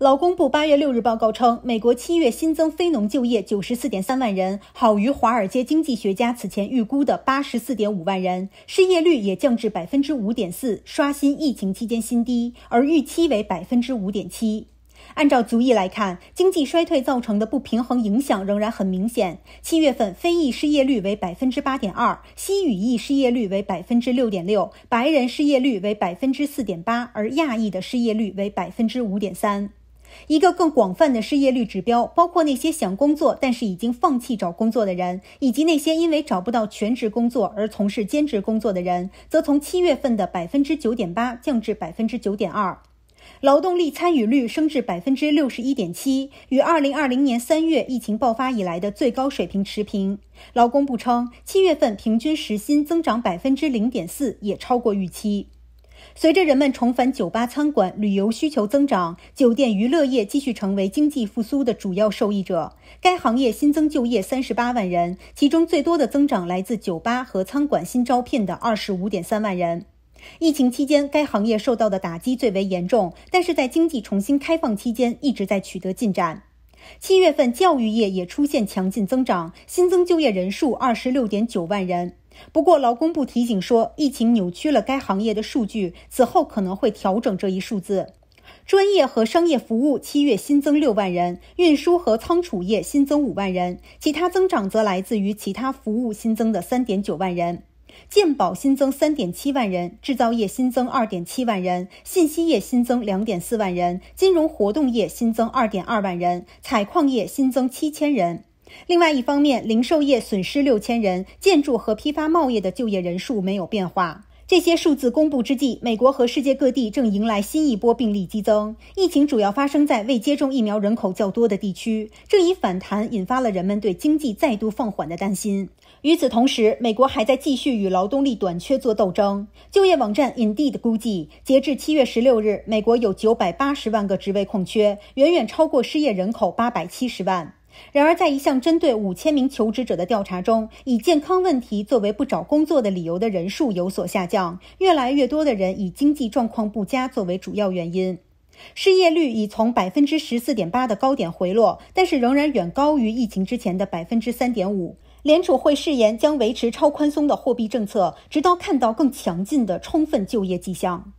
劳工部八月六日报告称，美国七月新增非农就业九十四点三万人，好于华尔街经济学家此前预估的八十四点五万人，失业率也降至百分之五点四，刷新疫情期间新低，而预期为百分之五点七。按照族裔来看，经济衰退造成的不平衡影响仍然很明显。七月份非裔失业率为百分之八点二，西语裔失业率为百分之六点六，白人失业率为百分之四点八，而亚裔的失业率为百分之五点三。一个更广泛的失业率指标，包括那些想工作但是已经放弃找工作的人，以及那些因为找不到全职工作而从事兼职工作的人，则从七月份的百分之九点八降至百分之九点二。劳动力参与率升至百分之六十一点七，与二零二零年三月疫情爆发以来的最高水平持平。劳工部称，七月份平均时薪增长百分之零点四，也超过预期。随着人们重返酒吧、餐馆，旅游需求增长，酒店娱乐业继续成为经济复苏的主要受益者。该行业新增就业三十八万人，其中最多的增长来自酒吧和餐馆新招聘的二十五点三万人。疫情期间，该行业受到的打击最为严重，但是在经济重新开放期间一直在取得进展。七月份，教育业也出现强劲增长，新增就业人数二十六点九万人。不过，劳工部提醒说，疫情扭曲了该行业的数据，此后可能会调整这一数字。专业和商业服务七月新增六万人，运输和仓储业新增五万人，其他增长则来自于其他服务新增的三点九万人。健保新增三点七万人，制造业新增二点七万人，信息业新增两点四万人，金融活动业新增二点二万人，采矿业新增七千人。另外一方面，零售业损失六千人，建筑和批发贸易的就业人数没有变化。这些数字公布之际，美国和世界各地正迎来新一波病例激增。疫情主要发生在未接种疫苗人口较多的地区，这一反弹引发了人们对经济再度放缓的担心。与此同时，美国还在继续与劳动力短缺做斗争。就业网站 Indeed 估计，截至七月十六日，美国有九百八十万个职位空缺，远远超过失业人口八百七十万。然而，在一项针对五千名求职者的调查中，以健康问题作为不找工作的理由的人数有所下降，越来越多的人以经济状况不佳作为主要原因。失业率已从百分之十四点八的高点回落，但是仍然远高于疫情之前的百分之三点五。联储会誓言将维持超宽松的货币政策，直到看到更强劲的充分就业迹象。